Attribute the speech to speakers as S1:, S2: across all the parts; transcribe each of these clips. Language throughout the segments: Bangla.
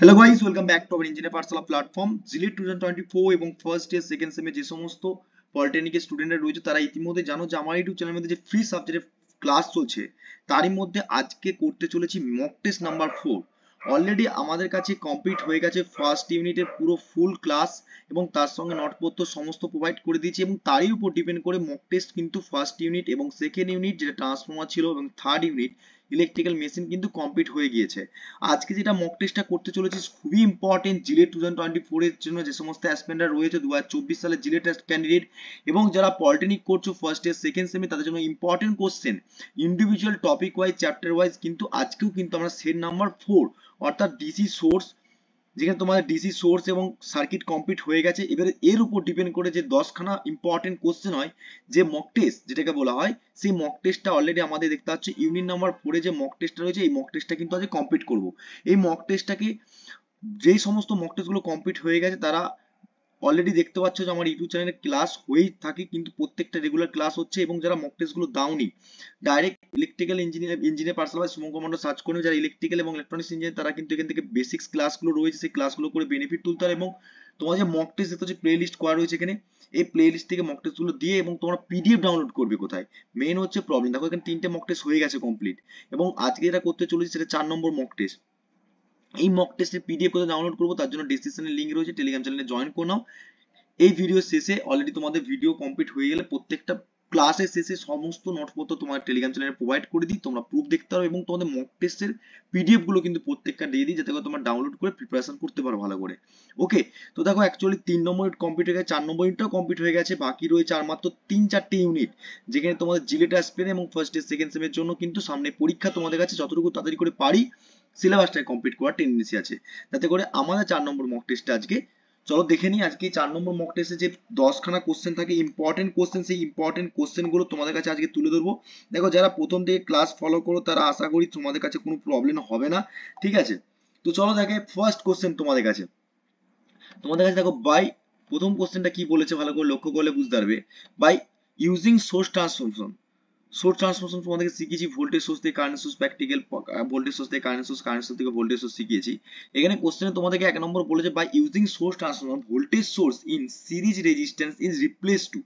S1: hello guys welcome back to our engineer পার্সোলা প্ল্যাটফর্ম জিলি টু এবং ফার্স্ট ইয়ার সেকেন্ড সেমে যে সমস্ত পলিটেকনিকের স্টুডেন্টরা রয়েছে তারা ইতিমধ্যে জানো যে আমার ইউটিউব চ্যানেলের মধ্যে যে ফ্রি সাবজেক্টের ক্লাস চলছে তারই মধ্যে আজকে করতে চলেছি mock test number four already আমাদের কাছে কমপ্লিট হয়ে গেছে ফার্স্ট ইউনিটের পুরো ফুল ক্লাস এবং তার সঙ্গে নোটপত্র সমস্ত প্রোভাইড করে দিয়েছি এবং তারই উপর ডিপেন্ড করে মক টেস্ট কিন্তু ফার্স্ট ইউনিট এবং সেকেন্ড ইউনিট যেটা ট্রান্সফর্মার ছিল এবং থার্ড ইউনিট ইলেকট্রিক্যাল মেশিন কিন্তু কমপ্লিট হয়ে গিয়েছে আজকে যেটা মক টেস্টটা করতে চলেছি খুবই ইম্পর্টেন্ট জিলেট টু থাউজেন্ড টোয়েন্টি এর জন্য যে সমস্ত অ্যাসপেন্ডার রয়েছে দু হাজার চব্বিশ সালে জিলেট ক্যান্ডিডেট এবং যারা পলিটেকনিক করছো ফার্স্ট ইয়ার সেকেন্ড সেমে তাদের জন্য important question individual topic wise chapter wise কিন্তু আজকেও কিন্তু আমরা সেট নাম্বার ফোর অর্থাৎ ডিসি সোর্স যেখানে তোমাদের ডিসি সোর্স এবং সার্কিট কমপ্লিট হয়ে গেছে এবারে এর উপর ডিপেন্ড করে যে দশখানা ইম্পর্টেন্ট কোশ্চেন হয় যে মক টেস্ট যেটাকে বলা হয় সেই মক টেস্টটা অলরেডি আমাদের দেখতে হচ্ছে ইউনিট নাম্বার ফোরে যে মক টেস্টটা রয়েছে এই মক টেস্টটা কিন্তু আজকে কমপ্লিট করব এই মক টেস্টটাকে যেই সমস্ত মক টেস্টগুলো কমপ্লিট হয়ে গেছে তারা অলরেডি দেখতে পাচ্ছ যে আমার ইউটিউব চ্যানেলে ক্লাস হয়েই থাকে কিন্তু প্রত্যেকটা রেগুলার ক্লাস হচ্ছে এবং যারা মক টেস্টগুলো দাওনি ডাইরেক্ট ইলেকট্রিক্যাল ইঞ্জিনিয়ার ইঞ্জিনিয়ার পার্সেল বা শুভঙ্কর মন্ডল সার্চ করে যারা ইলেকট্রিক্যাল এবং ইলেকট্রনিক্স ইঞ্জিনিয়ার তারা কিন্তু এখান থেকে বেসিক্স ক্লাসগুলো রয়েছে সেই ক্লাসগুলো করে বেনিফিট তুলতে পারে এবং তোমার যে মক টেস্ট দেখতে হচ্ছে প্লে লিস্ট করা রয়েছে এখানে এই প্লে লিস্ট থেকে মক টেস্টগুলো দিয়ে এবং তোমরা পিডিএফ ডাউনলোড করবে কোথায় মেন হচ্ছে প্রবলেম দেখো এখানে তিনটে মক টেস্ট হয়ে গেছে কমপ্লিট এবং আজকে যেটা করতে চলেছি সেটা চার নম্বর মক টেস্ট এই মক টেস্টের পিডিএফ কোথায় ডাউনলোড করবো তার জন্য ডিসক্রিপশনে লিঙ্ক রয়েছে টেলিগ্রাম চ্যানেলে জয়েন করে নাও এই ভিডিও শেষে অলরেডি তোমাদের ভিডিও কমপ্লিট হয়ে গেলে প্রত্যেকটা ক্লাসের শেষে সমস্ত নোটপত্র তোমার টেলিগ্রাম চ্যানেলে প্রোভাইড করে দিই তোমরা প্রুফ দেখতে পারো এবং তোমাদের মক টেস্টের পিডিএফ গুলো কিন্তু প্রত্যেকটা দিয়ে দিই যাতে করে তোমরা ডাউনলোড করে প্রিপারেশন করতে পারো ভালো করে ওকে তো দেখো অ্যাকচুয়ালি তিন নম্বর কমপ্লিট হয়ে গেছে চার নম্বর ইউনিটটাও কমপ্লিট হয়ে গেছে বাকি রয়েছে আর মাত্র তিন চারটে ইউনিট যেখানে তোমাদের জিলেট আসবে এবং ফার্স্ট ডে সেকেন্ড সেমের জন্য কিন্তু সামনে পরীক্ষা তোমাদের কাছে যতটুকু তাড়াতাড়ি করে পারি সিলেবাসটাই কমপ্লিট করার টেন্ডেন্সি আছে তাতে করে আমাদের চার নম্বর মক টেস্টটা আজকে চলো দেখে নিই আজকে চার নম্বর মক টেস্টে যে দশখানা কোশ্চেন থাকে ইম্পর্টেন্ট কোশ্চেন সেই ইম্পর্টেন্ট কোশ্চেনগুলো তোমাদের কাছে আজকে তুলে ধরবো দেখো যারা প্রথম থেকে ক্লাস ফলো করো তারা আশা করি তোমাদের কাছে কোনো প্রবলেম হবে না ঠিক আছে তো চলো দেখে ফার্স্ট কোশ্চেন তোমাদের কাছে তোমাদের কাছে দেখো বাই প্রথম কোশ্চেনটা কি বলেছে ভালো করে লক্ষ্য করলে বুঝতে পারবে by using source transformation source transformation তোমাদেরকে শিখিয়েছি ভোল্টেজ সোর্স থেকে current source practical voltage source থেকে কারেন্ট সোর্স কারেন্ট সোর্স থেকে ভোল্টেজ সোর্স শিখিয়েছি এখানে কোশ্চেনে তোমাদেরকে এক নম্বর বলেছে by using source transformation voltage source in series resistance is replace to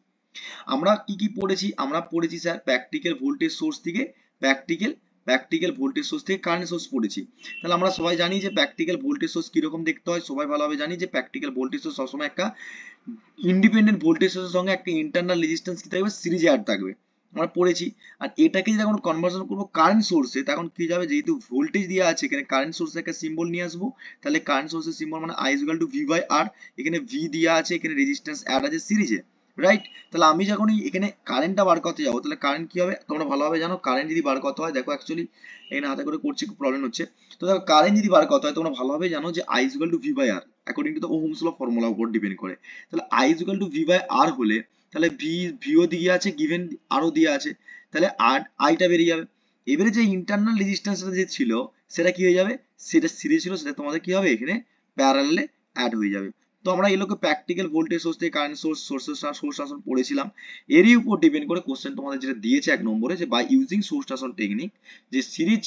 S1: আমরা কি কি পড়েছি আমরা পড়েছি স্যার প্র্যাকটিক্যাল ভোল্টেজ সোর্স থেকে প্র্যাকটিক্যাল প্র্যাকটিক্যাল ভোল্টেজ সোর্স থেকে কারেন্ট সোর্স পড়েছি তাহলে আমরা সবাই জানি যে প্র্যাকটিক্যাল ভোল্টেজ সোর্স কিরকম দেখতে হয় সবাই ভালোভাবে জানি যে প্র্যাকটিক্যাল ভোল্টেজ সোর্স সবসময় একটা ইন্ডিপেন্ডেন্ট ভোল্টেজ সোর্সের সঙ্গে একটা ইন্টারনাল রেজিস্ট্যান্স কি থাকবে সিরিজে অ্যাড থাকবে আমরা পড়েছি আর এটাকে যদি এখন কনভার্সন করবো কারেন্ট সোর্সে তখন কি যাবে যেহেতু ভোল্টেজ দেওয়া আছে এখানে কারেন্ট সোর্সে একটা সিম্বল নিয়ে আসবো তাহলে কারেন্ট সোর্সের সিম্বল মানে I to V by R এখানে ভি দেওয়া আছে এখানে রেজিস্ট্যান্স অ্যাড আছে সিরিজে রাইট তাহলে আমি যখন এখানে কারেন্টটা বার করতে যাবো তাহলে কারেন্ট কি হবে তোমরা ভালোভাবে জানো কারেন্ট যদি বার করতে হয় দেখো অ্যাকচুয়ালি এখানে হাতে করে করছি প্রবলেম হচ্ছে তো দেখো কারেন্ট যদি বার করতে হয় তোমরা ভালোভাবে জানো যে I equal to V by R according to the Ohm's law ফর্মুলার উপর ডিপেন্ড করে তাহলে I equal to V by R হলে তাহলে ভি ভিও দিয়ে আছে গিভেন আরও দিয়ে আছে তাহলে আর আইটা বেরিয়ে যাবে এবারে যে ইন্টারনাল রেজিস্ট্যান্সটা যে ছিল সেটা কি হয়ে যাবে সেটা সিরিজ ছিল সেটা তোমাদের কি হবে এখানে প্যারালে অ্যাড হয়ে যাবে তো আমরা এগুলোকে প্র্যাকটিক্যাল ভোল্টেজ সোর্স থেকে কারেন্ট সোর্স সোর্সের সোর্স আসন পড়েছিলাম এরই উপর ডিপেন্ড করে কোশ্চেন তোমাদের যেটা দিয়েছে এক নম্বরে যে বাই ইউজিং সোর্স আসন টেকনিক যে সিরিজ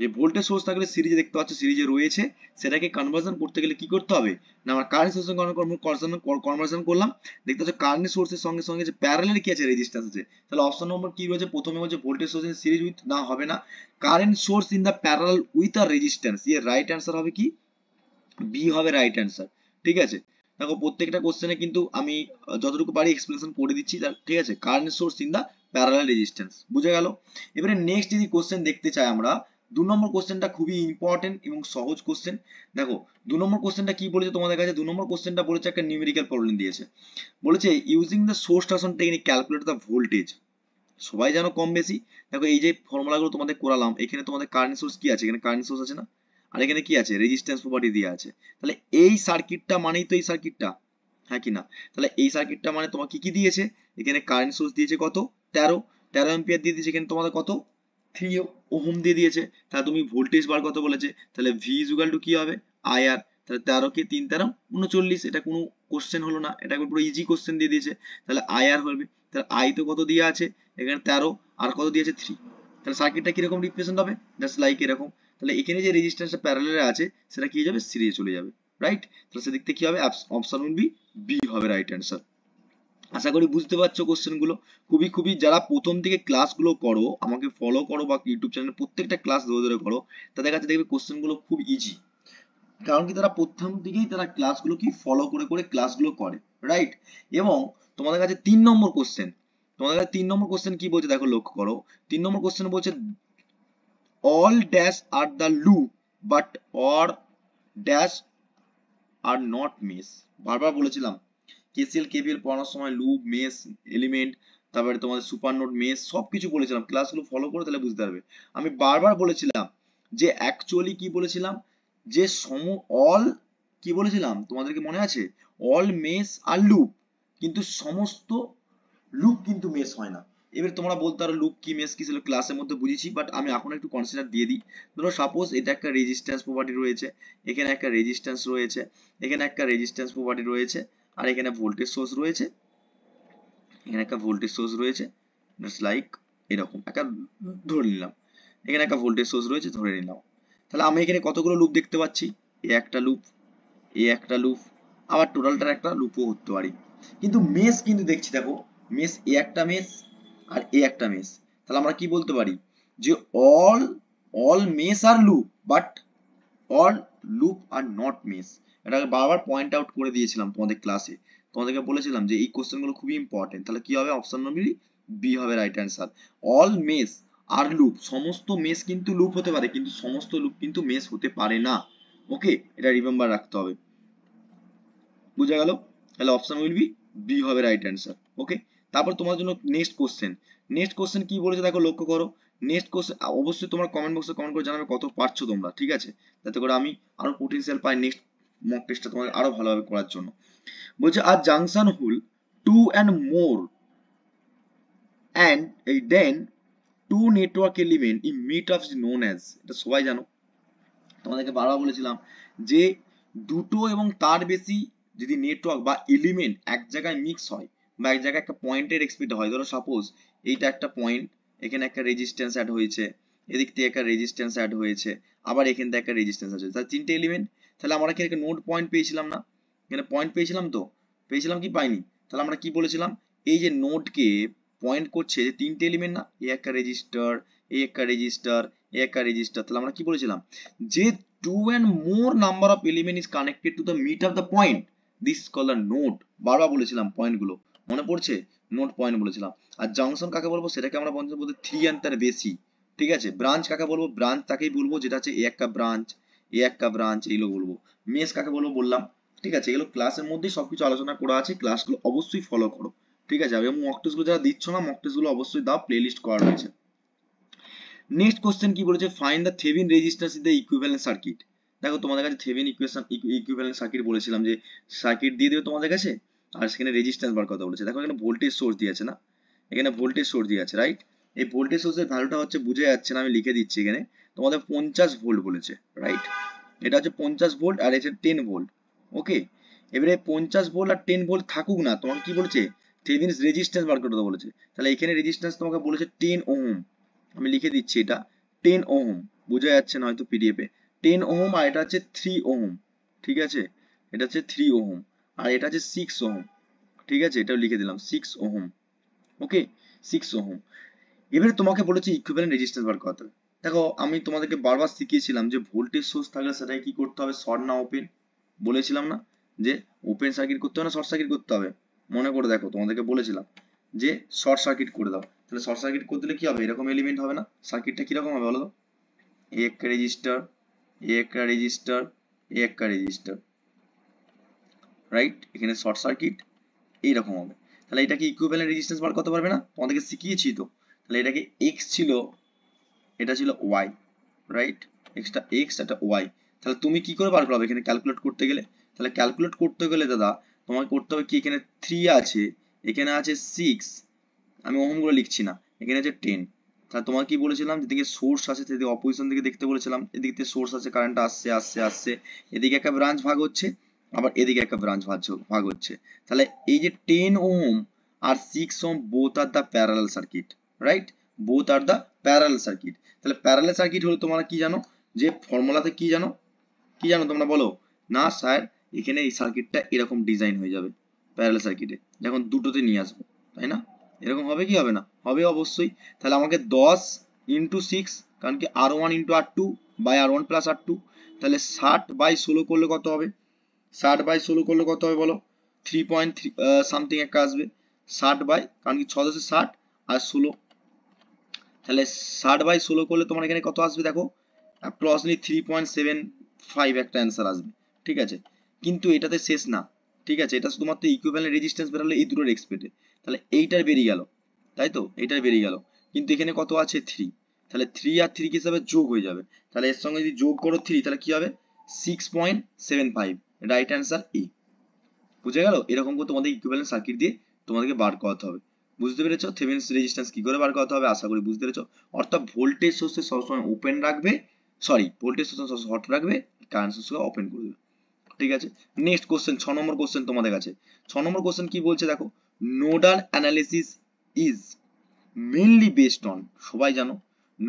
S1: যে ভোল্টেজ সোর্স থাকলে সিরিজে দেখতে পাচ্ছ সিরিজে রয়েছে সেটাকে কনভার্সন করতে গেলে কি করতে হবে না আমরা কারেন্ট সোর্সের সঙ্গে কনভার্সন কনভার্সন করলাম দেখতে পাচ্ছ কারেন্ট সোর্সের সঙ্গে সঙ্গে যে প্যারালেল কি আছে রেজিস্ট্যান্স আছে তাহলে অপশন নম্বর কি রয়েছে প্রথমে হচ্ছে voltage source in series with না হবে না current source in the parallel with R resistance এর রাইট অ্যান্সার হবে কি বি হবে রাইট অ্যান্সার ঠিক আছে দেখো প্রত্যেকটা কোশ্চেনে কিন্তু আমি যতটুকু পারি এক্সপ্লেনেশন করে দিচ্ছি ঠিক আছে current source in the parallel resistance বুঝে গেল এবারে নেক্সট যদি কোশ্চেন দেখতে চাই আমরা দু নম্বর কোশ্চেনটা খুবই ইম্পর্টেন্ট এবং সহজ কোশ্চেন দেখো দু নম্বর কোশ্চেনটা কি বলেছে তোমাদের কাছে দু নম্বর কোশ্চেনটা বলেছে একটা নিউমেরিক্যাল প্রবলেম দিয়েছে বলেছে ইউজিং দ্য সোর্স টাসন টেকনিক ক্যালকুলেট দ্য ভোল্টেজ সবাই জানো কম বেশি দেখো এই যে ফর্মুলাগুলো তোমাদের করালাম এখানে তোমাদের কারেন্ট সোর্স কি আছে এখানে কারেন্ট সোর্স আছে না আর এখানে কি আছে রেজিস্ট্যান্স প্রপার্টি দিয়ে আছে তাহলে এই সার্কিটটা মানেই তো এই সার্কিটটা হ্যাঁ কি না তাহলে এই সার্কিটটা মানে তোমার কি কি দিয়েছে এখানে কারেন্ট সোর্স দিয়েছে কত তেরো তেরো এম্পিয়ার দিয়ে দিয়েছে এখানে তোমাদের কত থ্রি ওহম দিয়ে দিয়েছে তাহলে তুমি ভোল্টেজ বার কত বলেছে তাহলে ভি ইজুগাল টু কি হবে আই আর তাহলে তেরো কে তিন তেরো উনচল্লিশ এটা কোনো কোশ্চেন হলো না এটা পুরো ইজি কোশ্চেন দিয়ে দিয়েছে তাহলে আই আর হবে তাহলে আই তো কত দিয়ে আছে এখানে তেরো আর কত দিয়েছে থ্রি তাহলে সার্কিটটা কিরকম রিপ্রেজেন্ট হবে জাস্ট লাইক এরকম তাহলে এখানে যে রেজিস্ট্যান্সটা প্যারালেলে আছে সেটা কি হয়ে যাবে সিরিজে চলে যাবে রাইট তাহলে সেদিক থেকে কি হবে অপশন উইল বি বি হবে রাইট অ্যান্সার আশা করি বুঝতে পারছো কোশ্চেনগুলো খুবই খুবই যারা প্রথম থেকে ক্লাসগুলো করো আমাকে ফলো করো বা ইউটিউব চ্যানেল প্রত্যেকটা ক্লাস ধরে ধরে করো তাদের কাছে দেখবে কোশ্চেনগুলো খুব ইজি কারণ কি তারা প্রথম থেকেই তারা ক্লাসগুলো কি ফলো করে করে ক্লাসগুলো করে রাইট এবং তোমাদের কাছে তিন নম্বর কোশ্চেন তোমাদের কাছে তিন নম্বর কোশ্চেন কি বলছে দেখো লক্ষ্য করো তিন নম্বর কোশ্চেন বলছে all dash are the loop but all dash are not mesh বারবার বলেছিলাম কেসিএল কেবিএল পড়ানোর সময় লুপ মেস এলিমেন্ট তারপরে তোমাদের সুপার নোট মেস সব কিছু বলেছিলাম ক্লাসগুলো ফলো করে তাহলে বুঝতে পারবে আমি বারবার বলেছিলাম যে অ্যাকচুয়ালি কি বলেছিলাম যে সম অল কি বলেছিলাম তোমাদেরকে মনে আছে অল মেস আর লুপ কিন্তু সমস্ত লুপ কিন্তু মেস হয় না এবার তোমরা বলতে পারো লুপ কি মেস কি ছিল ক্লাসের মধ্যে বুঝেছি বাট আমি এখন একটু কনসিডার দিয়ে দিই ধরো সাপোজ এটা একটা রেজিস্ট্যান্স প্রপার্টি রয়েছে এখানে একটা রেজিস্ট্যান্স রয়েছে এখানে একটা রেজিস্ট্যান্স প্রপার্টি রয়েছে আর এখানে ভোল্টেজ সোর্স রয়েছে এখানে একটা ভোল্টেজ সোর্স রয়েছে লাইক এরকম একটা ধরে নিলাম এখানে একটা ভোল্টেজ সোর্স রয়েছে ধরে নিলাম তাহলে আমি এখানে কতগুলো লুপ দেখতে পাচ্ছি এ একটা লুপ এ একটা লুপ আবার টোটালটার একটা লুপও করতে পারি কিন্তু মেস কিন্তু দেখছি দেখো মেস এ একটা মেস আর এ একটা মেস তাহলে আমরা কি বলতে পারি যে all all mesh are loop but all loop are not mesh এটা বারবার পয়েন্ট আউট করে দিয়েছিলাম তোমাদের ক্লাসে তোমাদেরকে বলেছিলাম যে এই কোশ্চেনগুলো খুবই ইম্পর্টেন্ট তাহলে কি হবে অপশন নম্বর বি হবে right answer all mesh are loop সমস্ত মেস কিন্তু লুপ হতে পারে কিন্তু সমস্ত লুপ কিন্তু মেস হতে পারে না ওকে এটা রিমেম্বার রাখতে হবে বুঝা গেল তাহলে অপশন উইল বি বি হবে রাইট অ্যান্সার ওকে তারপর তোমার জন্য নেক্সট কোশ্চেন নেক্সট কোশ্চেন কি বলেছে দেখো লক্ষ্য করো নেক্সট কোশ্চেন অবশ্যই তোমরা কমেন্ট বক্সে কমেন্ট করে জানাবে কত পারছো তোমরা ঠিক আছে যাতে করে আমি আরো পোটেনশিয়াল পাই নেক্সট মক টেস্টটা তোমাকে আরো ভালোভাবে করার জন্য বলছে আর জাংশন হুল টু এন্ড মোর এন্ড এই then two network element in meet of known as এটা সবাই জানো তোমাদেরকে বারবার বলেছিলাম যে দুটো এবং তার বেশি যদি নেটওয়ার্ক বা এলিমেন্ট এক জায়গায় মিক্স হয় বা এক জায়গায় একটা পয়েন্টের এক্সপিড হয় ধরো সাপোজ এইটা একটা পয়েন্ট এখানে একটা রেজিস্ট্যান্স অ্যাড হয়েছে এদিক থেকে একটা রেজিস্ট্যান্স অ্যাড হয়েছে আবার এখান থেকে একটা রেজিস্ট্যান্স আছে তাহলে তিনটে এলিমেন্ট তাহলে আমরা কি একটা নোড পয়েন্ট পেয়েছিলাম না এখানে পয়েন্ট পেয়েছিলাম তো পেয়েছিলাম কি পাইনি তাহলে আমরা কি বলেছিলাম এই যে নোডকে পয়েন্ট করছে যে তিনটে এলিমেন্ট না এ একটা রেজিস্টার এ একটা রেজিস্টার এ একটা রেজিস্টার তাহলে আমরা কি বলেছিলাম যে two and more number of element is connected to the meet of the point this call the node বারবার বলেছিলাম পয়েন্টগুলো মনে পড়ছে নোট পয়েন্ট বলেছিলাম আর জংশন কাকে বলবো সেটাকে আমরা বন্ধু বলতে থ্রি অ্যান্ড তার বেশি ঠিক আছে ব্রাঞ্চ কাকে বলবো ব্রাঞ্চ তাকেই বলবো যেটা হচ্ছে এ একটা ব্রাঞ্চ এ একটা ব্রাঞ্চ এইগুলো বলবো মেস কাকে বলবো বললাম ঠিক আছে এগুলো ক্লাসের মধ্যেই সবকিছু আলোচনা করা আছে ক্লাসগুলো অবশ্যই ফলো করো ঠিক আছে এবং মক টেস্টগুলো যারা দিচ্ছ না মক টেস্টগুলো অবশ্যই দাও প্লে লিস্ট করা রয়েছে নেক্সট কোশ্চেন কি বলেছে find the Thevenin resistance in the equivalent circuit দেখো তোমাদের কাছে থেভিন ইকুয়েশন ইকুইভ্যালেন্ট সার্কিট বলেছিলাম যে সার্কিট দিয়ে দেবে তোমাদের কাছে আর সেখানে রেজিস্ট্যান্স বার কথা বলেছে দেখো এখানে ভোল্টেজ সোর্স দিয়েছে না এখানে ভোল্টেজ সোর্স দিয়ে আছে রাইট এই ভোল্টেজ সোর্সের ভ্যালুটা হচ্ছে বুঝে যাচ্ছে না আমি লিখে দিচ্ছি এখানে তোমাদের পঞ্চাশ ভোল্ট বলেছে রাইট এটা হচ্ছে পঞ্চাশ ভোল্ট আর এটা টেন ভোল্ট ওকে এবারে পঞ্চাশ ভোল্ট আর টেন ভোল্ট থাকুক না তোমাকে কি বলছে থেভিনিস রেজিস্ট্যান্স বার করতে বলেছে তাহলে এখানে রেজিস্ট্যান্স তোমাকে বলেছে টেন ওহম আমি লিখে দিচ্ছি এটা টেন ওহম বোঝা যাচ্ছে না হয়তো পিডিএফ এ টেন ওহম আর এটা হচ্ছে থ্রি ওহম ঠিক আছে এটা হচ্ছে থ্রি ওহম আর এটা হচ্ছে সিক্স ওহম ঠিক আছে এটাও লিখে দিলাম six ohm okay six ohm এবারে তোমাকে বলেছে ইকুইভ্যালেন্ট রেজিস্ট্যান্স বার করতে হবে দেখো আমি তোমাদেরকে বারবার শিখিয়েছিলাম যে ভোল্টেজ সোর্স থাকলে সেটাই কি করতে হবে শর্ট না ওপেন বলেছিলাম না যে ওপেন সার্কিট করতে হবে না শর্ট সার্কিট করতে হবে মনে করে দেখো তোমাদেরকে বলেছিলাম যে শর্ট সার্কিট করে দাও তাহলে শর্ট সার্কিট করে দিলে কি হবে এরকম এলিমেন্ট হবে না সার্কিটটা কিরকম হবে বলো তো এ রেজিস্টার এ একটা রেজিস্টার এ একটা রেজিস্টার রাইট এখানে শর্ট সার্কিট এইরকম হবে তাহলে এটাকে ইকুইভ্যালেন্ট রেজিস্ট্যান্স বার করতে পারবে না তোমাদেরকে শিখিয়েছি তো তাহলে এটাকে এক্স ছিল এটা ছিল ওয়াই রাইট এক্সটা এক্স একটা ওয়াই তাহলে তুমি কি করে বার করবে এখানে ক্যালকুলেট করতে গেলে তাহলে ক্যালকুলেট করতে গেলে দাদা তোমাকে করতে হবে কি এখানে থ্রি আছে এখানে আছে সিক্স আমি গুলো লিখছি না এখানে আছে টেন তাহলে তোমাকে কি বলেছিলাম যেদিকে সোর্স আছে সেদিকে অপোজিশন দিকে দেখতে বলেছিলাম এদিক সোর্স আছে কারেন্ট আসছে আসছে আসছে এদিকে একটা ব্রাঞ্চ ভাগ হচ্ছে আবার এদিকে একটা ব্রাঞ্চ ভাগ ভাগ হচ্ছে তাহলে এই যে টেন ওম আর six ohm both are the parallel circuit right both are the parallel circuit তাহলে প্যারাল সার্কিট হলো তোমরা কি জানো যে ফর্মুলাতে কি জানো কি জানো তোমরা বলো না স্যার এখানে এই সার্কিটটা এরকম ডিজাইন হয়ে যাবে প্যারাল সার্কিটে যখন দুটোতে নিয়ে আসবো তাই না এরকম হবে কি হবে না হবে অবশ্যই তাহলে আমাকে দশ ইন্টু সিক্স কারণ কি R one into R two by R one plus R two তাহলে ষাট বাই ষোলো করলে কত হবে ষাট বাই ষোলো করলে কত হবে বলো থ্রি পয়েন্ট থ্রি সামথিং একটা আসবে ষাট বাই কারণ কি ছশো ষাট আর ষোলো তাহলে ষাট বাই ষোলো করলে তোমার এখানে কত আসবে দেখো approximately three point seven five একটা অ্যান্সার আসবে ঠিক আছে কিন্তু এটাতে শেষ না ঠিক আছে এটা শুধুমাত্র ইকুইভ্যালেন্ট রেজিস্ট্যান্স বেরোলে এই দুটোর এক্সপেক্টে তাহলে এইটার বেরিয়ে গেল তাই তো এইটার বেরিয়ে গেল কিন্তু এখানে কত আছে থ্রি তাহলে থ্রি আর থ্রি হিসাবে যোগ হয়ে যাবে তাহলে এর সঙ্গে যদি যোগ করো থ্রি তাহলে কি হবে six point seven five right answer ই বুঝে গেল এরকম করে তোমাদের ইকুইভ্যালেন্ট সার্কিট দিয়ে তোমাদেরকে বার করতে হবে বুঝতে পেরেছো থেভেনিস রেজিস্ট্যান্স কি করে বার করতে হবে আশা করি বুঝতে পেরেছো অর্থাৎ ভোল্টেজ সোর্সকে সবসময় ওপেন রাখবে সরি ভোল্টেজ সোর্স হট রাখবে কারেন্ট সোর্সকে ওপেন করে দেবে ঠিক আছে নেক্সট কোশ্চেন ছ নম্বর কোশ্চেন তোমাদের কাছে ছ নম্বর কোশ্চেন কি বলছে দেখো nodal analysis is mainly based on সবাই জানো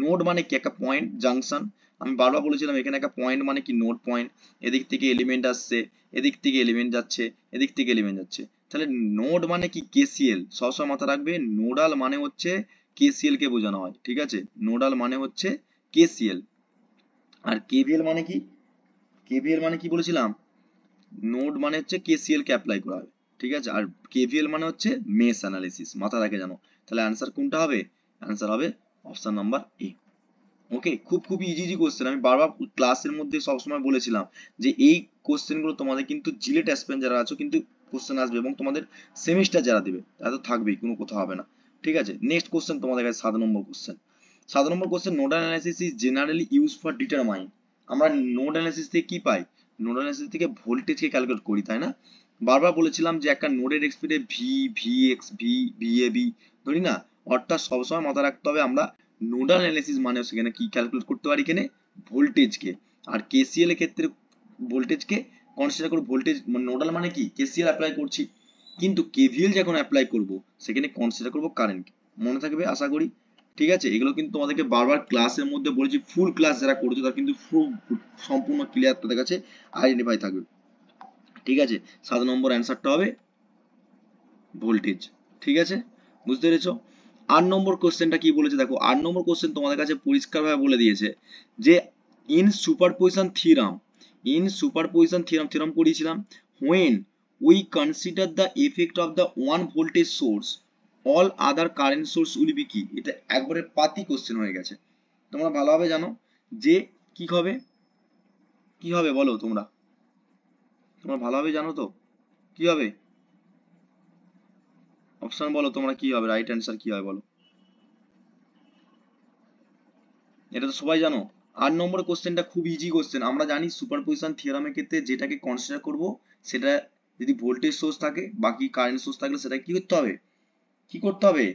S1: নোড মানে কি একটা পয়েন্ট জাংশন আমি বারবার বলেছিলাম এখানে একটা পয়েন্ট মানে কি নোড পয়েন্ট এদিক থেকে এলিমেন্ট আসছে এদিক থেকে এলিমেন্ট যাচ্ছে এদিক থেকে এলিমেন্ট যাচ্ছে তাহলে নোড মানে কি কেসিএল সবসময় মাথা রাখবে নোডাল মানে হচ্ছে কেসিএল কে বোঝানো হয় ঠিক আছে নোডাল মানে হচ্ছে কেসিএল আর কেভিএল মানে কি কেভিএল মানে কি বলেছিলাম নোড মানে হচ্ছে কেসিএল কে অ্যাপ্লাই করা হবে ঠিক আছে আর কেভিএল মানে হচ্ছে মেস অ্যানালিসিস মাথা রাখে জানো তাহলে অ্যান্সার কোনটা হবে অ্যান্সার হবে অপশান নাম্বার এ ওকে খুব খুব ইজি ইজি কোশ্চেন আমি বারবার ক্লাসের মধ্যে সবসময় বলেছিলাম যে এই কোশ্চেনগুলো তোমাদের কিন্তু জিলেট অ্যাসপেন যারা আছো কিন্তু কোশ্চেন আসবে এবং তোমাদের সেমিস্টার যারা দেবে তারা তো থাকবেই কোনো কোথাও হবে না ঠিক আছে নেক্সট কোশ্চেন তোমাদের কাছে সাত নম্বর কোশ্চেন সাত নম্বর question node analysis is generally use for determine আমরা নোড অ্যানালাইসিস থেকে কি পাই নোড অ্যানালাইসিস থেকে ভোল্টেজকে ক্যালকুলেট করি তাই না বারবার বলেছিলাম যে একটা নোডের এক্সপিডে V V X V V A B ধরি না অর্থাৎ সবসময় মাথায় রাখতে হবে আমরা নোডাল অ্যানালিসিস মানে সেখানে কি ক্যালকুলেট করতে পারি এখানে ভোল্টেজকে আর কেসিএল এর ক্ষেত্রে ভোল্টেজকে কনসিডার করে ভোল্টেজ নোডাল মানে কি কেসিএল অ্যাপ্লাই করছি কিন্তু কেভিএল যখন অ্যাপ্লাই করব সেখানে কনসিডার করব কারেন্ট মনে থাকবে আশা করি ঠিক আছে এগুলো কিন্তু তোমাদেরকে বারবার ক্লাসের মধ্যে বলেছি ফুল ক্লাস যারা করেছে তারা কিন্তু সম্পূর্ণ ক্লিয়ার তাদের কাছে আইডেন্টিফাই থাকবে ঠিক আছে সাত নম্বর অ্যান্সারটা হবে ভোল্টেজ ঠিক আছে বুঝতে পেরেছো আট নম্বর কোশ্চেনটা কি বলেছে দেখো আট নম্বর কোশ্চেন তোমাদের কাছে পরিষ্কারভাবে বলে দিয়েছে যে in position theorem in position theorem theorem করিয়েছিলাম when we consider the effect of the one voltage source all other current source will be কি এটা একবারে পাতি কোশ্চেন হয়ে গেছে তোমরা ভালোভাবে জানো যে কি হবে কি হবে বলো তোমরা তোমরা ভালোভাবে জানো তো কি হবে অপশন বলো তোমরা কি হবে রাইট অ্যান্সার কি হয় বলো এটা তো সবাই জানো আট নম্বর কোশ্চেনটা খুব ইজি কোশ্চেন আমরা জানি পজিশন থিওরামের ক্ষেত্রে যেটাকে কনসিডার করব সেটা যদি ভোল্টেজ সোর্স থাকে বাকি কারেন্ট সোর্স থাকলে সেটা কি করতে হবে কি করতে হবে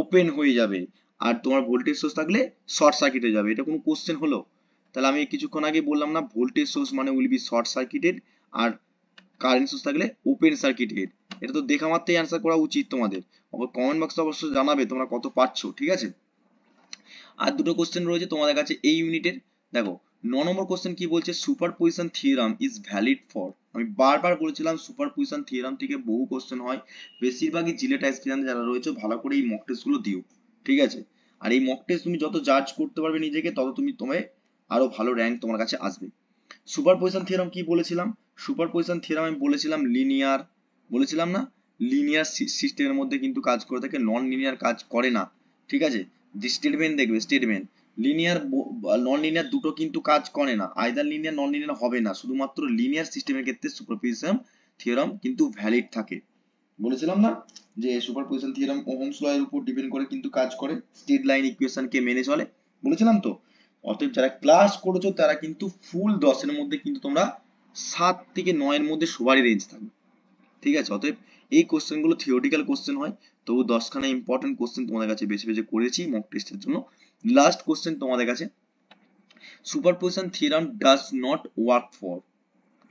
S1: ওপেন হয়ে যাবে আর তোমার ভোল্টেজ সোর্স থাকলে শর্ট সার্কিট হয়ে যাবে এটা কোনো কোশ্চেন হলো তাহলে আমি কিছুক্ষণ আগে বললাম না ভোল্টেজ সোর্স মানে উইল বি শর্ট সার্কিটেড আর কারেন্ট সোর্স থাকলে ওপেন সার্কিট হেড এটা তো দেখা মাত্রই অ্যান্সার করা উচিত তোমাদের কমেন্ট বক্সে অবশ্যই জানাবে তোমরা কত পাচ্ছ ঠিক আছে আর দুটো কোশ্চেন রয়েছে তোমাদের কাছে এই ইউনিটের দেখো ন নম্বর কোশ্চেন কি বলছে superposition theorem is valid for আমি বারবার বলেছিলাম সুপার পজিশন থিওরাম থেকে বহু কোশ্চেন হয় বেশিরভাগই জিলেট অ্যাসপিরান্ট যারা রয়েছে ভালো করে এই মক টেস্ট গুলো দিও ঠিক আছে আর এই মক টেস্ট তুমি যত জাজ করতে পারবে নিজেকে তত তুমি তোমায় আরো ভালো র্যাঙ্ক তোমার কাছে আসবে সুপারপজিশন থিওরাম কি বলেছিলাম সুপারপজিশন থিওরাম আমি বলেছিলাম লিনিয়ার বলেছিলাম না লিনিয়ার সিস্টেমের মধ্যে কিন্তু কাজ করে থাকে নন লিনিয়ার কাজ করে না ঠিক আছে যে স্টেটমেন্ট দেখবে স্টেটমেন্ট লিনিয়ার নন লিনিয়ার দুটো কিন্তু কাজ করে না আইদার লিনিয়ার নন লিনিয়ার হবে না শুধুমাত্র লিনিয়ার সিস্টেমের ক্ষেত্রে সুপারপজিশন থিওরাম কিন্তু ভ্যালিড থাকে বলেছিলাম না যে সুপারপজিশন থিওরাম ওহমস ল এর উপর ডিপেন্ড করে কিন্তু কাজ করে স্টেট লাইন ইকুয়েশনকে মেনে চলে বলেছিলাম তো অতএব যারা ক্লাস করেছো তারা কিন্তু ফুল দশের মধ্যে কিন্তু তোমরা সাত থেকে নয়ের মধ্যে সবারই রেঞ্জ থাকবে ঠিক আছে অতএব এই কোশ্চেনগুলো থিওরিটিক্যাল কোশ্চেন হয় তো দশখানা ইম্পর্টেন্ট কোশ্চেন তোমাদের কাছে বেছে বেছে করেছি মক টেস্টের জন্য লাস্ট কোশ্চেন তোমাদের কাছে superposition theorem does not work for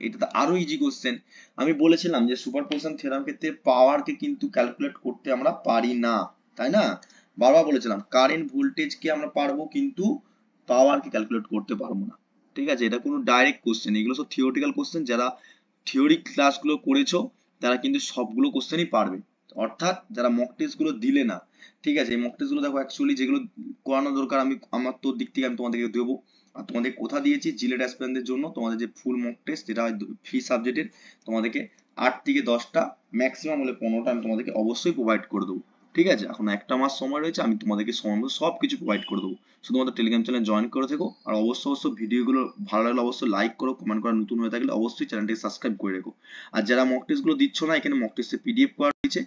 S1: এটা তো আরো ইজি কোশ্চেন আমি বলেছিলাম যে সুপারপোজিশন থিওরাম ক্ষেত্রে পাওয়ারকে কিন্তু ক্যালকুলেট করতে আমরা পারি না তাই না বারবার বলেছিলাম কারেন্ট ভোল্টেজকে আমরা পারবো কিন্তু পাওয়ারকে ক্যালকুলেট করতে পারবো না ঠিক আছে এটা কোনো ডাইরেক্ট কোশ্চেন এগুলো সব থিওরিটিক্যাল কোশ্চেন যারা থিওরি ক্লাসগুলো করেছো তারা কিন্তু সবগুলো কোশ্চেনই পারবে অর্থাৎ যারা মক টেস্টগুলো দিলে না ঠিক আছে এই মক টেস্টগুলো দেখো অ্যাকচুয়ালি যেগুলো করানো দরকার আমি আমার তোর দিক থেকে আমি তোমাদেরকে দেবো আর তোমাদের কোথা দিয়েছি জিলেট অ্যাসপিরেন্টদের জন্য তোমাদের যে ফুল মক টেস্ট যেটা হয় ফি সাবজেক্টের তোমাদেরকে আট থেকে দশটা ম্যাক্সিমাম হলে পনেরোটা আমি তোমাদেরকে অবশ্যই প্রোভাইড করে দেবো ঠিক আছে এখন একটা মাস সময় রয়েছে আমি তোমাদেরকে সময় মতো সব কিছু প্রোভাইড করে দেবো শুধুমাত্র টেলিগ্রাম চ্যানেল জয়েন করে থেকো আর অবশ্যই অবশ্যই ভিডিওগুলো ভালো লাগলে অবশ্যই লাইক করো কমেন্ট করা নতুন হয়ে থাকলে অবশ্যই চ্যানেলটিকে সাবস্ক্রাইব করে রেখো আর যারা মক টেস্টগুলো দিচ্ছ না এখানে মক টেস্টের পিডিএফ করা রয়েছে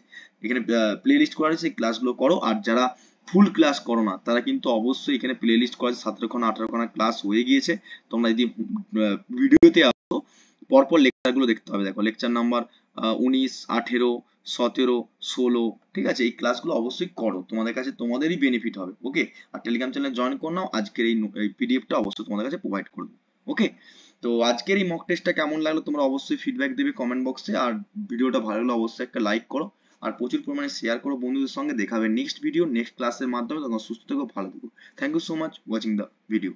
S1: এখানে প্লে লিস্ট করা রয়েছে ক্লাসগুলো করো আর যারা ফুল ক্লাস করো না তারা কিন্তু অবশ্যই এখানে প্লে লিস্ট করা আছে খানা আঠারো খানা ক্লাস হয়ে গিয়েছে তোমরা যদি ভিডিওতে আসো পরপর লেকচারগুলো দেখতে হবে দেখো লেকচার নাম্বার উনিশ আঠেরো সতেরো ষোলো ঠিক আছে এই ক্লাসগুলো অবশ্যই করো তোমাদের কাছে তোমাদেরই বেনিফিট হবে ওকে আর টেলিগ্রাম চ্যানেল জয়েন করে নাও আজকের এই পিডিএফটা অবশ্যই তোমাদের কাছে প্রোভাইড করবো ওকে তো আজকের এই মক টেস্টটা কেমন লাগলো তোমরা অবশ্যই ফিডব্যাক দেবে কমেন্ট বক্সে আর ভিডিওটা ভালো লাগলে অবশ্যই একটা লাইক করো আর প্রচুর পরিমাণে শেয়ার করো বন্ধুদের সঙ্গে দেখাবে নেক্সট ভিডিও নেক্সট ক্লাসের মাধ্যমে তখন সুস্থ থেকো ভালো থেকো thank you so much watching the video